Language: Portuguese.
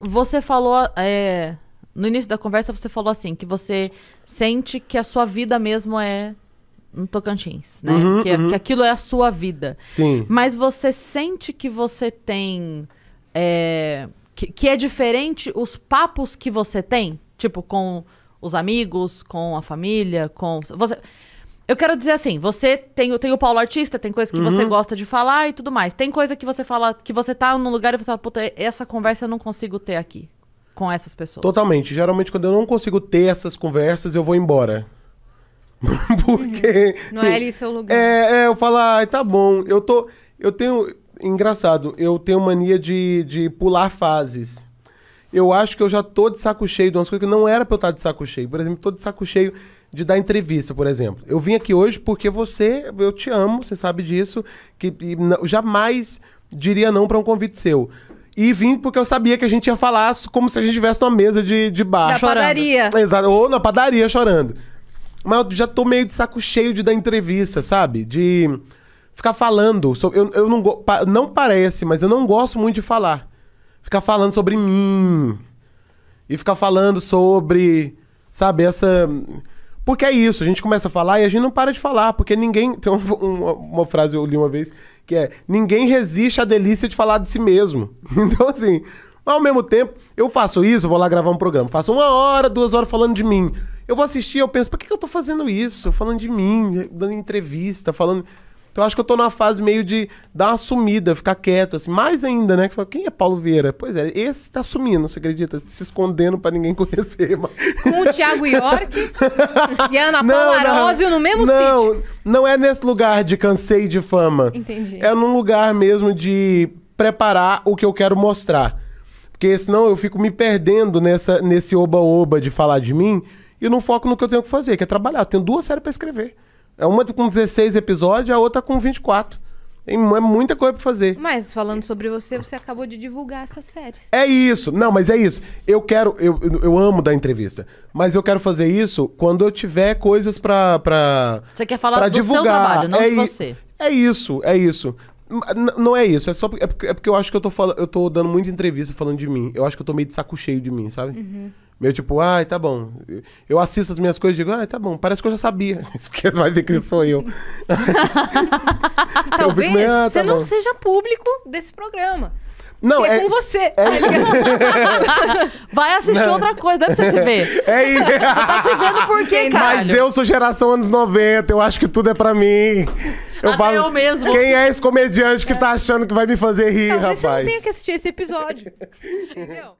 Você falou. É, no início da conversa, você falou assim: que você sente que a sua vida mesmo é no Tocantins, né? Uhum, que, é, uhum. que, aquilo é a sua vida. Sim. Mas você sente que você tem. É, que, que é diferente os papos que você tem? Tipo, com os amigos, com a família, com. Você. Eu quero dizer assim, você tem, tem o Paulo Artista, tem coisa que uhum. você gosta de falar e tudo mais. Tem coisa que você fala, que você tá num lugar e você fala, puta, essa conversa eu não consigo ter aqui com essas pessoas. Totalmente. Geralmente, quando eu não consigo ter essas conversas, eu vou embora. Porque. Uhum. Não é ali seu lugar. É, é, eu falo, ah, tá bom. Eu tô. Eu tenho. Engraçado, eu tenho mania de, de pular fases. Eu acho que eu já tô de saco cheio de umas coisas que não era pra eu estar de saco cheio. Por exemplo, tô de saco cheio de dar entrevista, por exemplo. Eu vim aqui hoje porque você, eu te amo, você sabe disso, que jamais diria não para um convite seu. E vim porque eu sabia que a gente ia falar como se a gente estivesse numa mesa de, de bar. Na chorando. padaria. Exato, ou na padaria chorando. Mas eu já tô meio de saco cheio de dar entrevista, sabe? De ficar falando. Sobre, eu, eu não, não parece, mas eu não gosto muito de falar. Ficar falando sobre mim. E ficar falando sobre, sabe, essa porque é isso, a gente começa a falar e a gente não para de falar, porque ninguém. Tem uma, uma, uma frase eu li uma vez que é: ninguém resiste à delícia de falar de si mesmo. Então, assim, ao mesmo tempo, eu faço isso, eu vou lá gravar um programa, faço uma hora, duas horas falando de mim. Eu vou assistir, eu penso, por que, que eu tô fazendo isso? Falando de mim, dando entrevista, falando. Então acho que eu tô na fase meio de dar uma sumida, ficar quieto, assim. Mais ainda, né? Que fala, quem é Paulo Vieira? Pois é, esse tá sumindo, você acredita? Se escondendo pra ninguém conhecer. Com o Thiago York e a Ana Paula Arósio no mesmo não, sítio. Não, é nesse lugar de cansei de fama. Entendi. É num lugar mesmo de preparar o que eu quero mostrar. Porque senão eu fico me perdendo nessa, nesse oba-oba de falar de mim e não foco no que eu tenho que fazer, que é trabalhar. Eu tenho duas séries para escrever. É uma com 16 episódios, a outra com 24. Tem é muita coisa pra fazer. Mas falando sobre você, você acabou de divulgar essas séries. É isso. Não, mas é isso. Eu quero. Eu, eu amo dar entrevista. Mas eu quero fazer isso quando eu tiver coisas pra. pra você quer falar pra do divulgar. seu trabalho, não é de você. É isso, é isso. N não é isso, é só é porque, é porque, eu acho que eu tô, falando, eu tô dando muita entrevista falando de mim. Eu acho que eu tô meio de saco cheio de mim, sabe? Uhum. Meio tipo, ai, ah, tá bom. Eu assisto as minhas coisas e digo, ai, ah, tá bom, parece que eu já sabia. Porque vai ver que sou eu. Talvez eu meio, ah, tá você bom. não seja público desse programa. Não, é, é com você. É... Tá vai assistir não. outra coisa, deve você se ver. É isso. tá se vendo por quê, cara? Mas eu sou geração anos 90, eu acho que tudo é pra mim. Eu falo, eu mesmo. Quem é esse comediante que tá achando que vai me fazer rir, Talvez rapaz? Você não tem que assistir esse episódio. Entendeu?